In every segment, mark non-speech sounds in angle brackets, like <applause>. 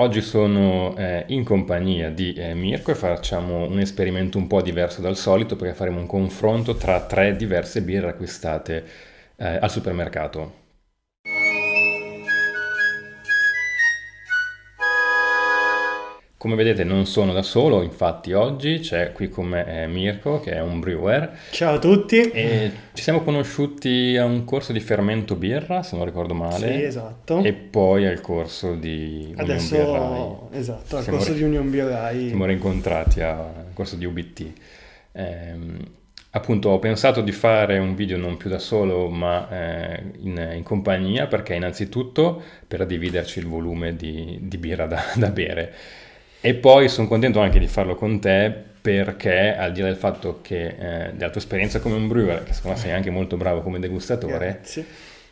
Oggi sono eh, in compagnia di eh, Mirko e facciamo un esperimento un po' diverso dal solito perché faremo un confronto tra tre diverse birre acquistate eh, al supermercato. Come vedete non sono da solo, infatti oggi c'è qui con me eh, Mirko che è un brewer. Ciao a tutti! E ci siamo conosciuti a un corso di fermento birra, se non ricordo male. Sì, esatto. E poi al corso di Adesso, Union Beer Esatto, al siamo corso re... di Union Beer Rai. Siamo rincontrati al corso di UBT. Ehm, appunto ho pensato di fare un video non più da solo ma eh, in, in, compagnia perché innanzitutto per dividerci il volume di, di birra da, da bere e poi sono contento anche di farlo con te perché al di là del fatto che eh, della tua esperienza come un brewer, che secondo me sei anche molto bravo come degustatore, Grazie.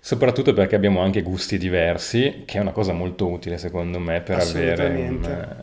soprattutto perché abbiamo anche gusti diversi, che è una cosa molto utile secondo me per avere un, eh,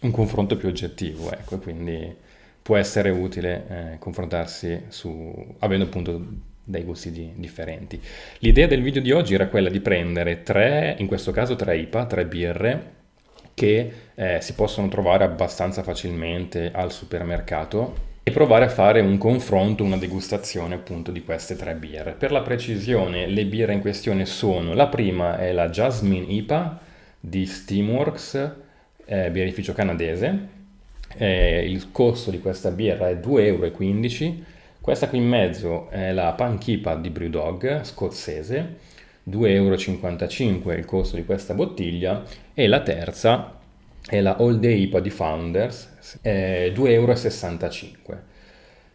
un, confronto più oggettivo, ecco, quindi può essere utile eh, confrontarsi su, avendo appunto dei gusti di, differenti. L'idea del video di oggi era quella di prendere tre, in questo caso tre IPA, tre birre, che eh, si possono trovare abbastanza facilmente al supermercato e provare a fare un confronto, una degustazione appunto di queste tre birre. Per la precisione, le birre in questione sono, la prima è la Jasmine IPA di Steamworks, eh, birrificio canadese, eh, il costo di questa birra è 2,15 euro, questa qui in mezzo è la Pankipa di Brewdog, scozzese, 2,55€ è il costo di questa bottiglia e la terza è la All Day IPA di Founders, 2,65€.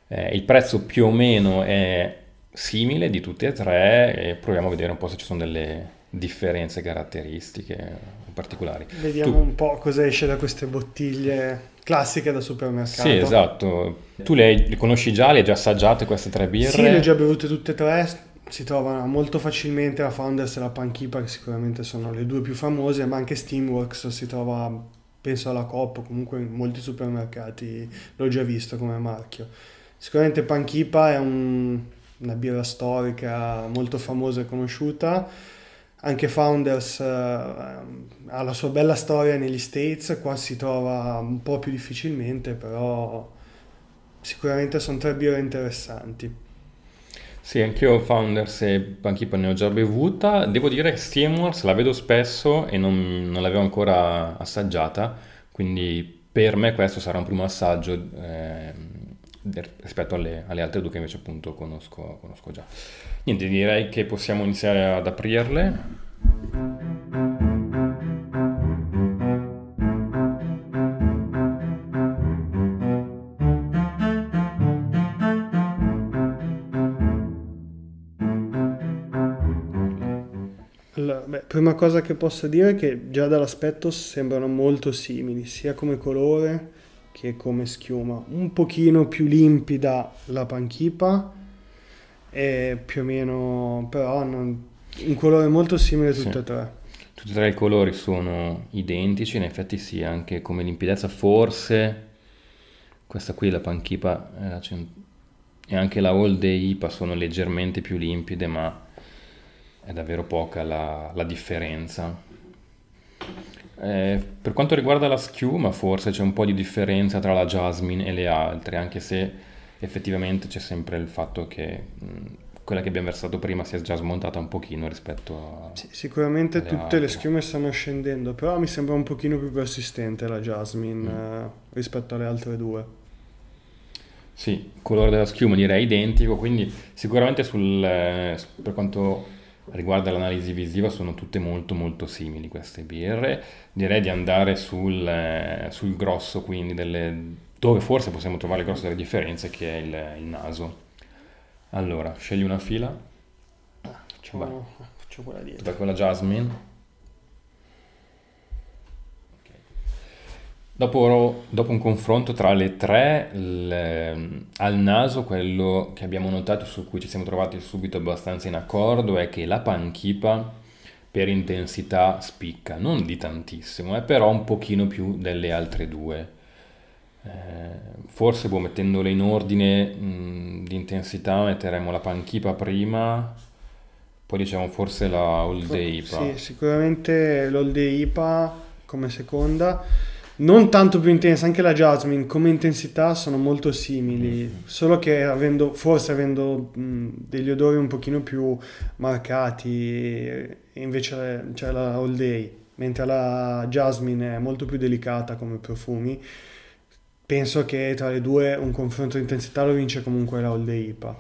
Eh, il prezzo più o meno è simile di tutte e tre e proviamo a vedere un po' se ci sono delle differenze caratteristiche particolari. Vediamo tu... un po' cosa esce da queste bottiglie classiche da supermercato. Sì, esatto. Tu le, le conosci già, le hai già assaggiate queste tre birre? Sì, le ho già bevute tutte e tre si trovano molto facilmente la Founders e la Pankipa che sicuramente sono le due più famose ma anche Steamworks si trova penso alla Coop comunque in molti supermercati l'ho già visto come marchio sicuramente Pankipa è un, una birra storica molto famosa e conosciuta anche Founders eh, ha la sua bella storia negli States qua si trova un po' più difficilmente però sicuramente sono tre birre interessanti sì, anch'io Founders e Banchipo ne ho già bevuta. Devo dire che Steamworks la vedo spesso e non, non l'avevo ancora assaggiata, quindi per me questo sarà un primo assaggio eh, rispetto alle, alle, altre due che invece appunto conosco, conosco già. Niente, direi che possiamo iniziare ad aprirle. Beh, prima cosa che posso dire è che già dall'aspetto sembrano molto simili, sia come colore che come schiuma. Un pochino più limpida la panchipa, e più o meno, però non, un colore molto simile tutte sì. e tre. Tutti e tre i colori sono identici, in effetti sì, anche come limpidezza forse questa qui la panchipa eh, e anche la Old Day IPA sono leggermente più limpide, ma è davvero poca la, la differenza. Eh, per quanto riguarda la schiuma, forse c'è un po' di differenza tra la Jasmine e le altre, anche se effettivamente c'è sempre il fatto che mh, quella che abbiamo versato prima si è già smontata un pochino rispetto a... Sì, sicuramente tutte altre. le schiume stanno scendendo, però mi sembra un pochino più persistente la Jasmine mm. eh, rispetto alle altre due. Sì, il colore della schiuma direi identico, quindi sicuramente sul, eh, per quanto riguardo all'analisi visiva sono tutte molto molto simili queste birre. Direi di andare sul, eh, sul grosso, quindi delle, dove forse possiamo trovare il grosso delle differenze, che è il, il naso. Allora, scegli una fila. Faccio, oh, faccio quella dietro. Da quella Jasmine. Dopo, dopo, un confronto tra le tre, le, ehm, al naso quello che abbiamo notato, su cui ci siamo trovati subito abbastanza in accordo, è che la panchipa per intensità spicca, non di tantissimo, è eh, però un pochino più delle altre due. Eh, forse boh, mettendole in ordine mh, di intensità metteremo la panchipa prima, poi diciamo forse la Old Day IPA. Sì, sicuramente l'Old Day IPA come seconda non tanto più intensa, anche la Jasmine come intensità sono molto simili, mm. solo che avendo, forse avendo mh, mm, degli odori un pochino più marcati, invece c'è cioè la All Day, mentre la Jasmine è molto più delicata come profumi, penso che tra le due un confronto di intensità lo vince comunque la All Day IPA.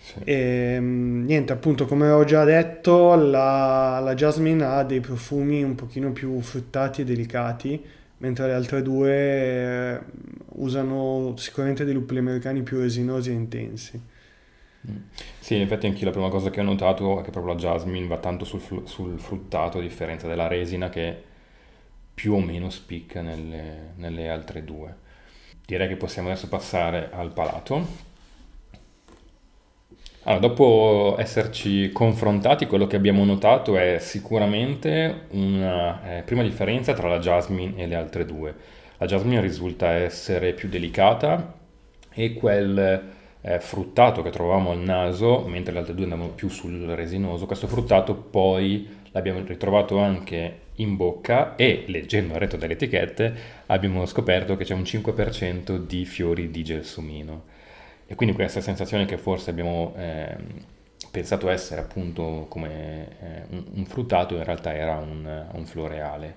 Sì. E, ehm, niente, appunto, come ho già detto, la, la Jasmine ha dei profumi un pochino più fruttati e delicati, mentre le altre due eh, usano sicuramente dei lupoli americani più resinosi e intensi. Mm. Sì, in effetti anche la prima cosa che ho notato è che proprio la Jasmine va tanto sul, fl- sul fruttato a differenza della resina che più o meno spicca nelle, nelle altre due. Direi che possiamo adesso passare al palato allora, dopo esserci confrontati, quello che abbiamo notato è sicuramente una eh, prima differenza tra la Jasmine e le altre due. La Jasmine risulta essere più delicata e quel eh, fruttato che trovavamo al naso, mentre le altre due andavano più sul resinoso, questo fruttato poi l'abbiamo ritrovato anche in bocca e leggendo il retto delle etichette abbiamo scoperto che c'è un 5% di fiori di gelsomino. E quindi questa sensazione che forse abbiamo eh, pensato essere appunto come eh, un, un, fruttato, in realtà era un, un floreale.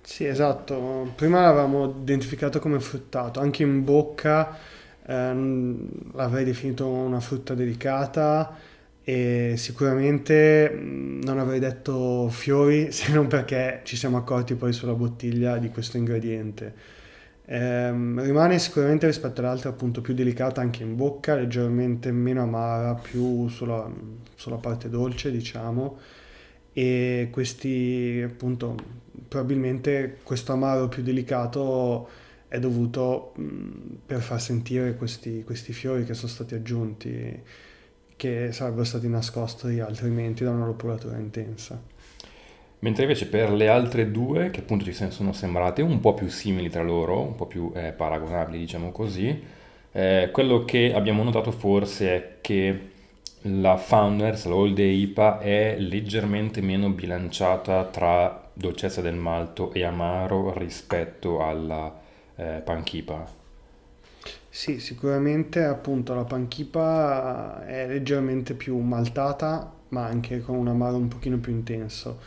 Sì, esatto. Prima l'avevamo identificato come fruttato, anche in bocca ehm, l'avrei definito una frutta delicata e sicuramente non avrei detto fiori <laughs> se non perché ci siamo accorti poi sulla bottiglia di questo ingrediente. Ehm, rimane sicuramente rispetto all'altra appunto più delicata anche in bocca, leggermente meno amara, più sulla, sulla parte dolce diciamo e questi appunto probabilmente questo amaro più delicato è dovuto mh, per far sentire questi, questi fiori che sono stati aggiunti che sarebbero stati nascosti altrimenti da una lopulatura intensa mentre invece per le altre due, che appunto ci sono sembrate un po' più simili tra loro, un po' più eh, paragonabili diciamo così, eh, quello che abbiamo notato forse è che la Founders, la All IPA, è leggermente meno bilanciata tra dolcezza del malto e amaro rispetto alla eh, panchipa. Sì, sicuramente appunto la panchipa eh, è leggermente più maltata, ma anche con un amaro un pochino più intenso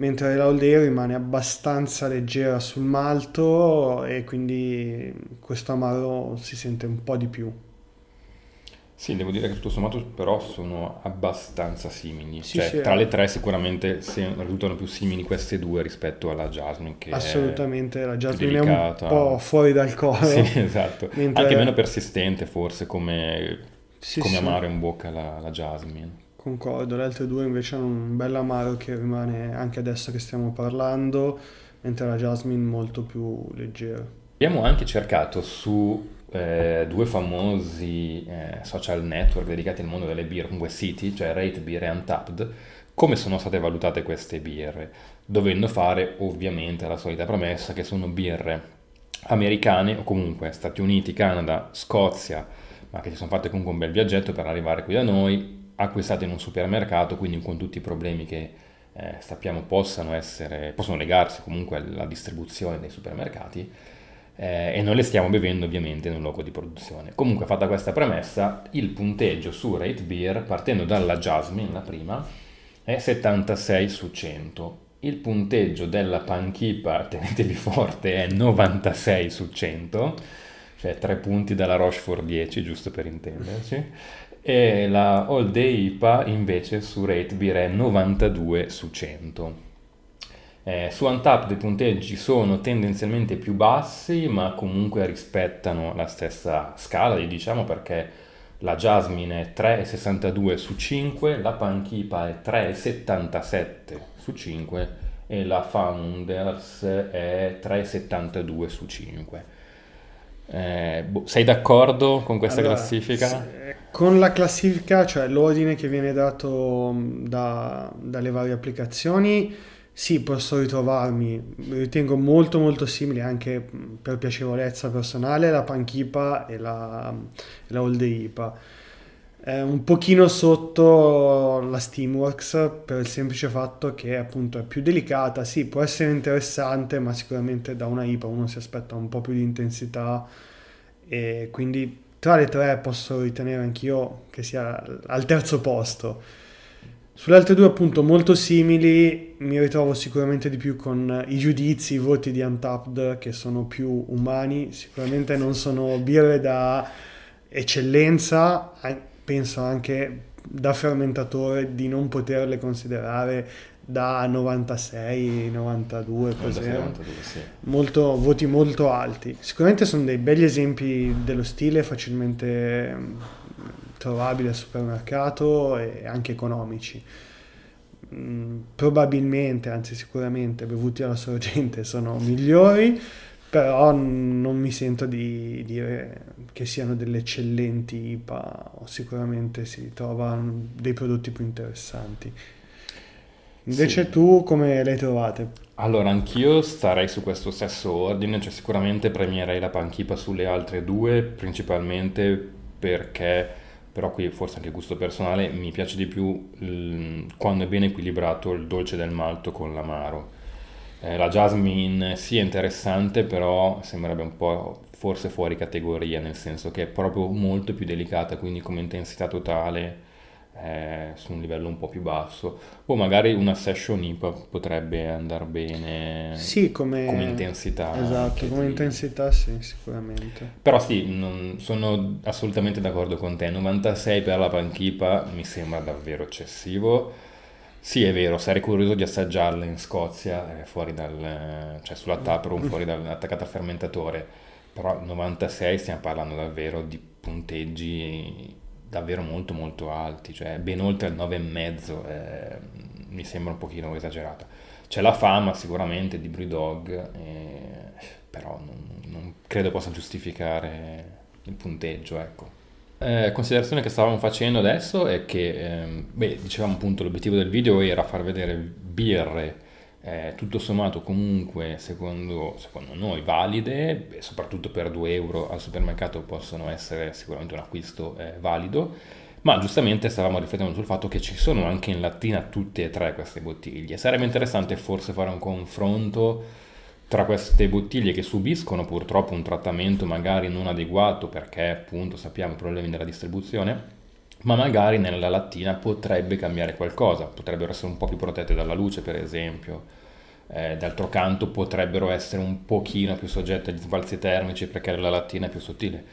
mentre la l'Audeo rimane abbastanza leggera sul malto e quindi questo amaro si sente un po' di più. Sì, devo dire che tutto sommato però sono abbastanza simili, sì, cioè, sì, tra le eh. tre sicuramente risultano più simili queste due rispetto alla Jasmine che Assolutamente, la Jasmine è, un po' fuori dal coro. Sì, esatto, mentre... anche meno persistente forse come, sì, come amaro in bocca la, la Jasmine. Concordo, le altre due invece hanno un bel amaro che rimane anche adesso che stiamo parlando, mentre la Jasmine molto più leggera. Abbiamo anche cercato su eh, due famosi eh, social network dedicati al mondo delle birre, comunque siti, cioè Rate Beer e Untapped, come sono state valutate queste birre, dovendo fare ovviamente la solita promessa che sono birre americane o comunque Stati Uniti, Canada, Scozia, ma che si sono fatte comunque un bel viaggetto per arrivare qui da noi, acquistate in un supermercato, quindi con tutti i problemi che eh, sappiamo possano, essere, possono legarsi comunque alla distribuzione dei supermercati, eh, e non le stiamo bevendo ovviamente in un luogo di produzione. Comunque fatta questa premessa, il punteggio su Rate Beer, partendo dalla Jasmine, la prima, è 76 su 100. Il punteggio della panchipa, <laughs> tenetevi forte, è 96 su 100, cioè 3 punti dalla Rochefort 10, giusto per intenderci, e la All Day IPA invece su Rate Beer è 92 su 100. Eh, su Untapped i punteggi sono tendenzialmente più bassi, ma comunque rispettano la stessa scala, diciamo perché la Jasmine è 3,62 su 5, la Punk IPA è 3,77 su 5 e la Founders è 3,72 su 5. Eh, boh, sei d'accordo con questa allora, classifica? Con la classifica, cioè l'ordine che viene dato mm, da, dalle varie applicazioni, sì, posso ritrovarmi. Ritengo molto molto simile anche mm, per piacevolezza personale la Panchipa e la, mm, la Olde IPA eh, un pochino sotto la Steamworks per il semplice fatto che appunto è più delicata, sì può essere interessante ma sicuramente da una IPA uno si aspetta un po' più di intensità e quindi tra le tre posso ritenere anch'io che sia al terzo posto. Sulle altre due appunto molto simili mi ritrovo sicuramente di più con i giudizi, i voti di Untapped che sono più umani, sicuramente non sono birre da eccellenza, penso anche da fermentatore di non poterle considerare da 96, 92, così. 92, sì. molto, voti molto alti. Sicuramente sono dei belli esempi dello stile facilmente mm, trovabili al supermercato e anche economici. Mm, probabilmente, anzi sicuramente, bevuti alla sorgente sono migliori però non mi sento di dire che siano delle eccellenti IPA, sicuramente si trovano dei prodotti più interessanti. Invece sì. tu come le trovate? Allora, anch'io starei su questo stesso ordine, cioè sicuramente premierei la panchipa sulle altre due, principalmente perché, però qui forse anche gusto personale, mi piace di più il, quando è ben equilibrato il dolce del malto con l'amaro eh, la Jasmine sì è interessante, però sembrerebbe un po' forse fuori categoria, nel senso che è proprio molto più delicata, quindi come intensità totale eh, su un livello un po' più basso. O magari una session IPA potrebbe andare bene sì, come, come intensità. Esatto, come sì. intensità sì, sicuramente. Però sì, non, sono assolutamente d'accordo con te. 96 per la panchipa mi sembra davvero eccessivo sì, è vero, sarei curioso di assaggiarla in Scozia, eh, fuori dal, cioè sulla taproom, fuori dal, attaccata al fermentatore, però 96 stiamo parlando davvero di punteggi davvero molto molto alti, cioè ben oltre il 9,5 eh, mi sembra un pochino esagerata. C'è la fama sicuramente di Brew eh, però non, non credo possa giustificare il punteggio, ecco eh, considerazione che stavamo facendo adesso è che, ehm, beh, dicevamo appunto, l'obiettivo del video era far vedere birre eh, tutto sommato comunque secondo, secondo noi valide, beh, soprattutto per 2 euro al supermercato possono essere sicuramente un acquisto eh, valido, ma giustamente stavamo riflettendo sul fatto che ci sono anche in lattina tutte e tre queste bottiglie. Sarebbe interessante forse fare un confronto tra queste bottiglie che subiscono purtroppo un trattamento magari non adeguato perché appunto sappiamo i problemi della distribuzione, ma magari nella lattina potrebbe cambiare qualcosa, potrebbero essere un po' più protette dalla luce per esempio, eh, d'altro canto potrebbero essere un pochino più soggette agli sbalzi termici perché la lattina è più sottile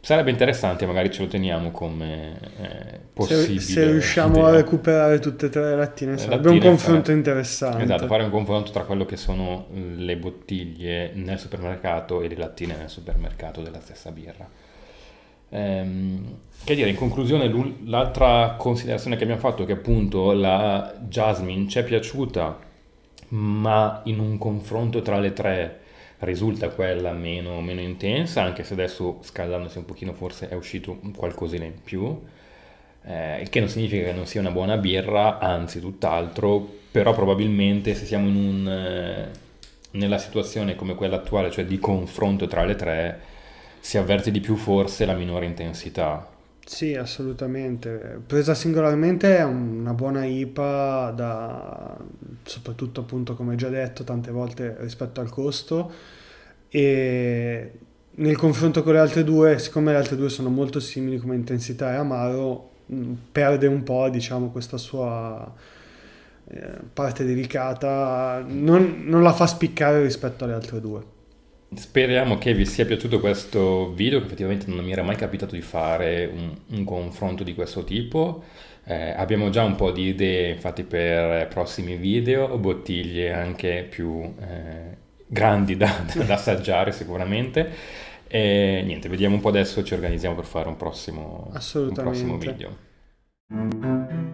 Sarebbe interessante, magari ce lo teniamo come eh, possibile. Se, se riusciamo idea. a recuperare tutte e tre le lattine, sarebbe lattine un confronto fare... Eh, interessante. Esatto, fare un confronto tra quello che sono le bottiglie nel supermercato e le lattine nel supermercato della stessa birra. Ehm, che dire, in conclusione, l'altra considerazione che abbiamo fatto è che appunto la Jasmine ci è piaciuta, ma in un confronto tra le tre risulta quella meno, meno intensa, anche se adesso scaldandosi un pochino forse è uscito qualcosina in più, eh, il che non significa che non sia una buona birra, anzi tutt'altro, però probabilmente se siamo in un, eh, nella situazione come quella attuale, cioè di confronto tra le tre, si avverte di più forse la minore intensità sì, assolutamente. Presa singolarmente è una buona IPA, da, soprattutto appunto come già detto tante volte rispetto al costo e nel confronto con le altre due, siccome le altre due sono molto simili come intensità e amaro, mm, perde un po' diciamo questa sua eh, parte delicata, non, non la fa spiccare rispetto alle altre due. Speriamo che vi sia piaciuto questo video, che effettivamente non mi era mai capitato di fare un, un confronto di questo tipo. Eh, abbiamo già un po' di idee infatti per prossimi video, bottiglie anche più eh, grandi da, <laughs> da, assaggiare sicuramente. E niente, vediamo un po' adesso, ci organizziamo per fare un prossimo, un prossimo video.